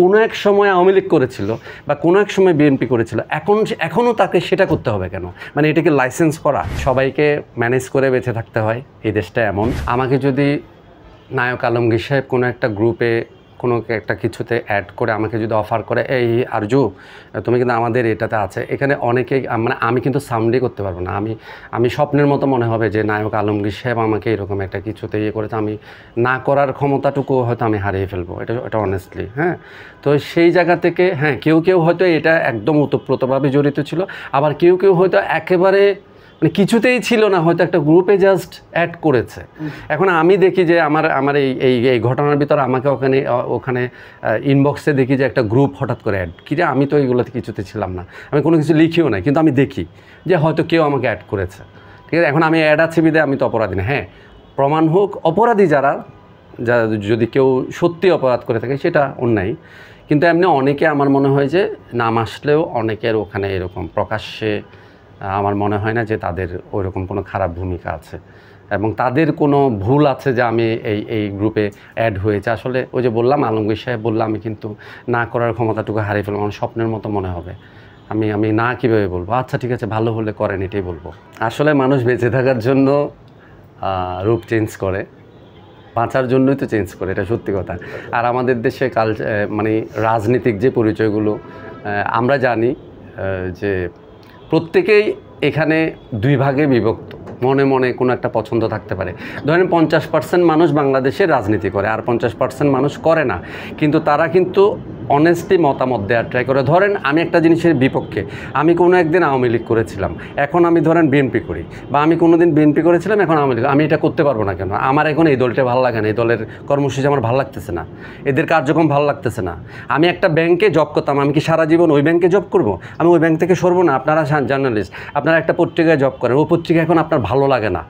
কোনো এক সময় আওয়ামী লীগ করেছিল বা কোনো এক সময় বিএনপি করেছিল এখন এখনও তাকে সেটা করতে হবে কেন মানে এটাকে লাইসেন্স করা সবাইকে ম্যানেজ করে বেঁচে থাকতে হয় এই দেশটা এমন আমাকে যদি নায়ক আলমগীর সাহেব কোনো একটা গ্রুপে কোনো একটা কিছুতে অ্যাড করে আমাকে যদি অফার করে এই আরজু তুমি কিন্তু আমাদের এটাতে আছে এখানে অনেকেই মানে আমি কিন্তু সাউন্ডই করতে পারবো না আমি আমি স্বপ্নের মতো মনে হবে যে নায়ক আলমগীর সাহেব আমাকে এরকম একটা কিছুতে ইয়ে করেছে আমি না করার ক্ষমতাটুকু হয়তো আমি হারিয়ে ফেলবো এটা এটা অনেস্টলি হ্যাঁ তো সেই জায়গা থেকে হ্যাঁ কেউ কেউ হয়তো এটা একদম ওতপ্রোতভাবে জড়িত ছিল আবার কেউ কেউ হয়তো একেবারে মানে কিছুতেই ছিল না হয়তো একটা গ্রুপে জাস্ট অ্যাড করেছে এখন আমি দেখি যে আমার আমার এই এই এই ঘটনার ভিতরে আমাকে ওখানে ওখানে ইনবক্সে দেখি যে একটা গ্রুপ হঠাৎ করে অ্যাড কী আমি তো এইগুলোতে কিছুতে ছিলাম না আমি কোনো কিছু লিখিও না কিন্তু আমি দেখি যে হয়তো কেউ আমাকে অ্যাড করেছে ঠিক আছে এখন আমি অ্যাড আছি বিদে আমি তো অপরাধী না হ্যাঁ প্রমাণ হোক অপরাধী যারা যারা যদি কেউ সত্যি অপরাধ করে থাকে সেটা অন্যায় কিন্তু এমনি অনেকে আমার মনে হয় যে নাম আসলেও অনেকের ওখানে এরকম প্রকাশ্যে আমার মনে হয় না যে তাদের ওরকম কোনো খারাপ ভূমিকা আছে এবং তাদের কোনো ভুল আছে যে আমি এই এই গ্রুপে অ্যাড হয়েছে আসলে ওই যে বললাম আলমগীর সাহেব বললাম আমি কিন্তু না করার ক্ষমতাটুকু হারিয়ে ফেলাম আমার স্বপ্নের মতো মনে হবে আমি আমি না কীভাবে বলবো আচ্ছা ঠিক আছে ভালো হলে করেন এটাই বলবো আসলে মানুষ বেঁচে থাকার জন্য রূপ চেঞ্জ করে বাঁচার জন্যই তো চেঞ্জ করে এটা সত্যি কথা আর আমাদের দেশে কাল মানে রাজনীতিক যে পরিচয়গুলো আমরা জানি যে প্রত্যেকেই এখানে দুই ভাগে বিভক্ত মনে মনে কোনো একটা পছন্দ থাকতে পারে ধরেন পঞ্চাশ পার্সেন্ট মানুষ বাংলাদেশে রাজনীতি করে আর পঞ্চাশ পার্সেন্ট মানুষ করে না কিন্তু তারা কিন্তু অনেস্টলি মতামত দেওয়ার ট্রাই করে ধরেন আমি একটা জিনিসের বিপক্ষে আমি কোনো একদিন আওয়ামী লীগ করেছিলাম এখন আমি ধরেন বিএনপি করি বা আমি কোনো দিন বিএনপি করেছিলাম এখন আওয়ামী লীগ আমি এটা করতে পারবো না কেন আমার এখন এই দলটা ভালো লাগে না এই দলের কর্মসূচি আমার ভালো লাগতেছে না এদের কার্যক্রম ভালো লাগতেছে না আমি একটা ব্যাংকে জব করতাম আমি কি সারা জীবন ওই ব্যাংকে জব করব আমি ওই ব্যাংক থেকে সরবো না আপনারা জার্নালিস্ট আপনারা একটা পত্রিকায় জব করেন ও পত্রিকা এখন আপনার ভালো লাগে না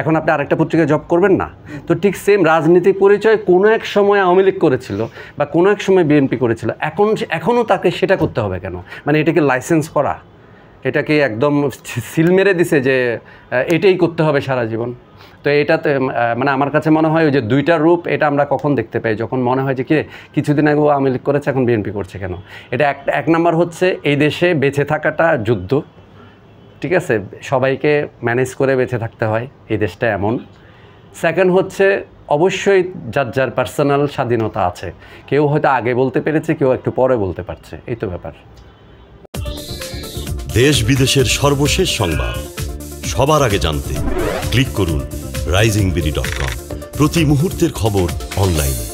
এখন আপনি আরেকটা পত্রিকায় জব করবেন না তো ঠিক সেম রাজনীতি পরিচয় কোনো এক সময় আওয়ামী লীগ করেছিল বা কোনো এক সময় বিএনপি করেছিল এখন এখনও তাকে সেটা করতে হবে কেন মানে এটাকে লাইসেন্স করা এটাকে একদম সিল মেরে দিছে যে এটাই করতে হবে সারা জীবন তো এটাতে মানে আমার কাছে মনে হয় ওই যে দুইটা রূপ এটা আমরা কখন দেখতে পাই যখন মনে হয় যে কে কিছুদিন আগে আওয়ামী লীগ করেছে এখন বিএনপি করছে কেন এটা এক এক নাম্বার হচ্ছে এই দেশে বেঁচে থাকাটা যুদ্ধ ঠিক আছে সবাইকে ম্যানেজ করে বেঁচে থাকতে হয় এই দেশটা এমন সেকেন্ড হচ্ছে অবশ্যই যার যার পার্সোনাল স্বাধীনতা আছে কেউ হয়তো আগে বলতে পেরেছে কেউ একটু পরে বলতে পারছে এই তো ব্যাপার দেশ বিদেশের সর্বশেষ সংবাদ সবার আগে জানতে ক্লিক করুন রাইজিং বিডি ডট কম প্রতি মুহূর্তের খবর অনলাইনে